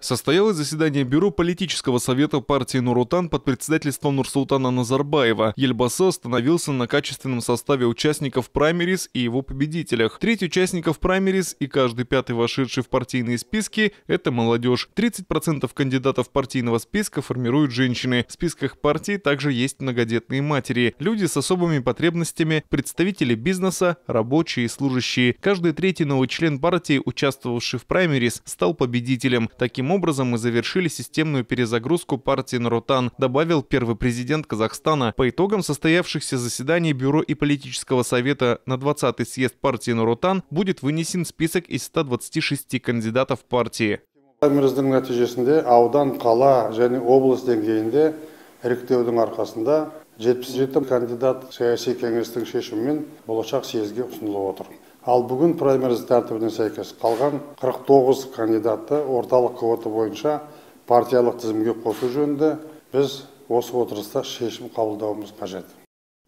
Состоялось заседание Бюро политического совета партии Нурутан под председательством Нурсултана Назарбаева. Ельбаса остановился на качественном составе участников праймерис и его победителях. Треть участников праймерис и каждый пятый вошедший в партийные списки – это молодежь. 30% кандидатов партийного списка формируют женщины. В списках партии также есть многодетные матери, люди с особыми потребностями, представители бизнеса, рабочие и служащие. Каждый третий новый член партии, участвовавший в праймерис, стал победителем. Таким образом мы завершили системную перезагрузку партии Нарутан, добавил первый президент Казахстана. По итогам состоявшихся заседаний Бюро и Политического совета на 20-й съезд партии Нарутан будет вынесен список из 126 кандидатов партии. аудан, қала және облыс деңгейінде іріктеудің арқасында 77 кандидат саяси кеңестің шешімімен болашақ съезге ұсынылып ал бүгін праймериз тәртібіне сәйкес қалған 49 кандидатты орталық квота бойынша партиялық тізімге қосу жөнінде біз осы отырыста шешім қабылдауымыз қажет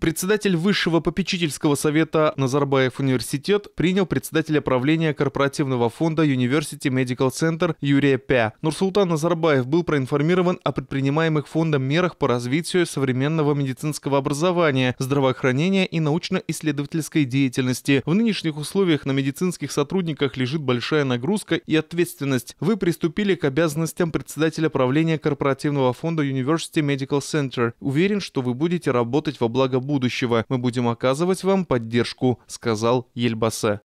Председатель Высшего попечительского совета Назарбаев университет принял председателя правления корпоративного фонда University Medical Center Юрия Пя. Нурсултан Назарбаев был проинформирован о предпринимаемых фондом мерах по развитию современного медицинского образования, здравоохранения и научно-исследовательской деятельности. В нынешних условиях на медицинских сотрудниках лежит большая нагрузка и ответственность. Вы приступили к обязанностям председателя правления корпоративного фонда University Medical Center. Уверен, что вы будете работать во благо будущего будущего. Мы будем оказывать вам поддержку», — сказал Ельбасе.